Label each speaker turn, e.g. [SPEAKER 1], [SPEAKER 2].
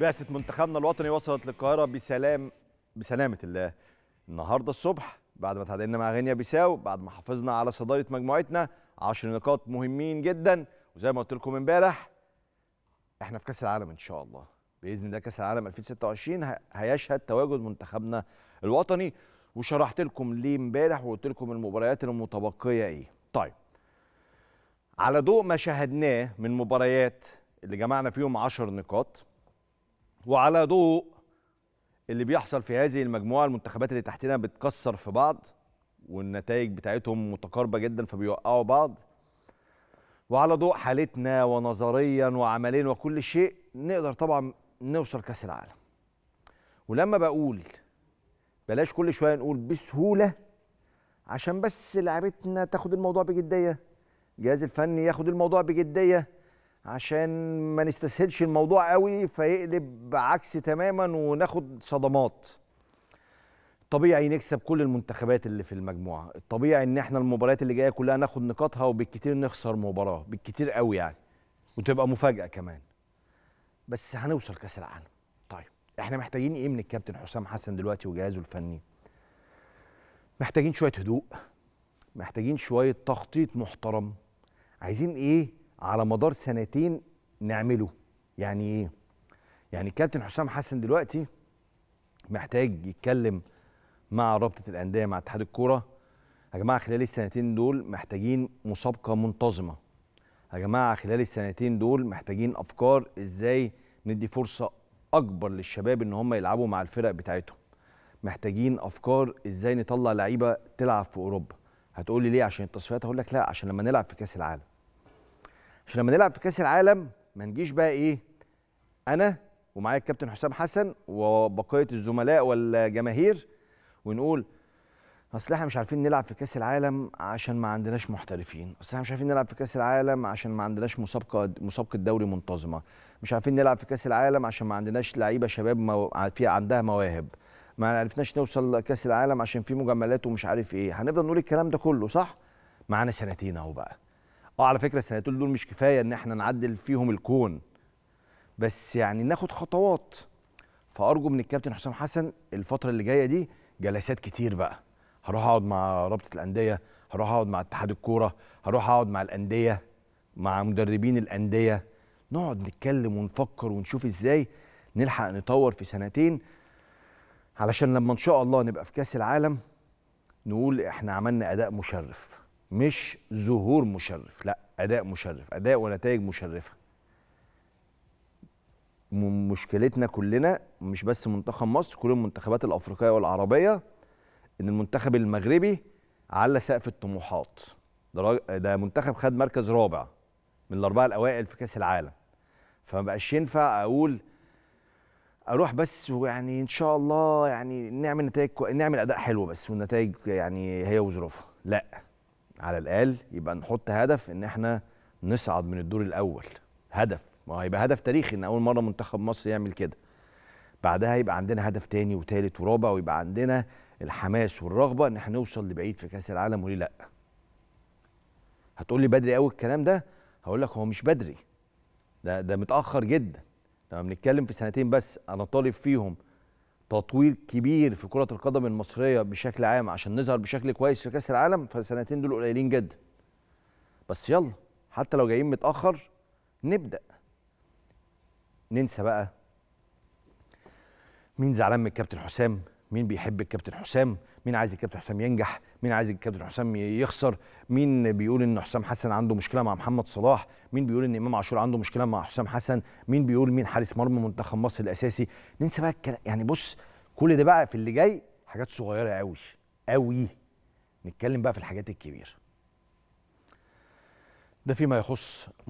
[SPEAKER 1] بعثة منتخبنا الوطني وصلت للقاهرة بسلام بسلامة الله النهاردة الصبح بعد ما تعادلنا مع غينيا بيساو بعد ما حافظنا على صدارة مجموعتنا 10 نقاط مهمين جدا وزي ما قلت لكم امبارح احنا في كأس العالم ان شاء الله بإذن الله كأس العالم 2026 هيشهد تواجد منتخبنا الوطني وشرحت لكم ليه امبارح وقلت لكم المباريات المتبقية ايه طيب على ضوء ما شاهدناه من مباريات اللي جمعنا فيهم 10 نقاط وعلى ضوء اللي بيحصل في هذه المجموعه المنتخبات اللي تحتنا بتكسر في بعض والنتائج بتاعتهم متقاربه جدا فبيوقعوا بعض وعلى ضوء حالتنا ونظريا وعمليا وكل شيء نقدر طبعا نوصل كاس العالم ولما بقول بلاش كل شويه نقول بسهوله عشان بس لعبتنا تاخد الموضوع بجديه الجهاز الفني ياخد الموضوع بجديه عشان ما نستسهلش الموضوع قوي فيقلب عكس تماما وناخد صدمات طبيعي نكسب كل المنتخبات اللي في المجموعه الطبيعي ان احنا المباريات اللي جايه كلها ناخد نقاطها وبالكتير نخسر مباراه بالكتير قوي يعني وتبقى مفاجاه كمان بس هنوصل كاس العالم طيب احنا محتاجين ايه من الكابتن حسام حسن دلوقتي وجهازه الفني محتاجين شويه هدوء محتاجين شويه تخطيط محترم عايزين ايه على مدار سنتين نعمله يعني ايه يعني كابتن حسام حسن دلوقتي محتاج يتكلم مع رابطه الانديه مع اتحاد الكوره يا جماعه خلال السنتين دول محتاجين مسابقه منتظمه يا جماعه خلال السنتين دول محتاجين افكار ازاي ندي فرصه اكبر للشباب ان هم يلعبوا مع الفرق بتاعتهم محتاجين افكار ازاي نطلع لعيبه تلعب في اوروبا هتقولي ليه عشان التصفيات هقول لك لا عشان لما نلعب في كاس العالم عشان لما نلعب في كاس العالم ما نجيش بقى ايه انا ومعايا الكابتن حسام حسن وبقيه الزملاء والجماهير ونقول اصل احنا مش عارفين نلعب في كاس العالم عشان ما عندناش محترفين اصل احنا مش عارفين نلعب في كاس العالم عشان ما عندناش مسابقه مسابقه دوري منتظمه مش عارفين نلعب في كاس العالم عشان ما عندناش لعيبه شباب ما في عندها مواهب ما عرفناش نوصل كاس العالم عشان في مجملات ومش عارف ايه هنفضل نقول الكلام ده كله صح معانا سنتين اهو بقى اه على فكره السنتين دول مش كفايه ان احنا نعدل فيهم الكون بس يعني ناخد خطوات فارجو من الكابتن حسام حسن الفتره اللي جايه دي جلسات كتير بقى هروح اقعد مع رابطه الانديه هروح اقعد مع اتحاد الكوره هروح اقعد مع الانديه مع مدربين الانديه نقعد نتكلم ونفكر ونشوف ازاي نلحق نطور في سنتين علشان لما ان شاء الله نبقى في كاس العالم نقول احنا عملنا اداء مشرف مش ظهور مشرف لا اداء مشرف اداء ونتائج مشرفه مشكلتنا كلنا مش بس منتخب مصر كل المنتخبات الافريقيه والعربيه ان المنتخب المغربي على سقف الطموحات ده, منتخب خد مركز رابع من الاربعه الاوائل في كاس العالم فما بقاش ينفع اقول اروح بس ويعني ان شاء الله يعني نعمل نتائج نعمل اداء حلو بس والنتائج يعني هي وظروفها لا على الاقل يبقى نحط هدف ان احنا نصعد من الدور الاول هدف ما هيبقى هدف تاريخي ان اول مره منتخب مصر يعمل كده بعدها يبقى عندنا هدف تاني وتالت ورابع ويبقى عندنا الحماس والرغبه ان احنا نوصل لبعيد في كاس العالم وليه لا هتقول لي بدري قوي الكلام ده هقول لك هو مش بدري ده ده متاخر جدا لما بنتكلم في سنتين بس انا طالب فيهم تطوير كبير في كره القدم المصريه بشكل عام عشان نظهر بشكل كويس في كاس العالم فالسنتين دول قليلين جدا بس يلا حتى لو جايين متاخر نبدا ننسى بقى مين زعلان من الكابتن حسام مين بيحب الكابتن حسام مين عايز الكابتن حسام ينجح مين عايز الكابتن حسام يخسر مين بيقول ان حسام حسن عنده مشكله مع محمد صلاح مين بيقول ان امام عاشور عنده مشكله مع حسام حسن مين بيقول مين حارس مرمى منتخب مصر الاساسي ننسى بقى الكلام يعني بص كل ده بقى في اللي جاي حاجات صغيره قوي قوي نتكلم بقى في الحاجات الكبيره ده فيما يخص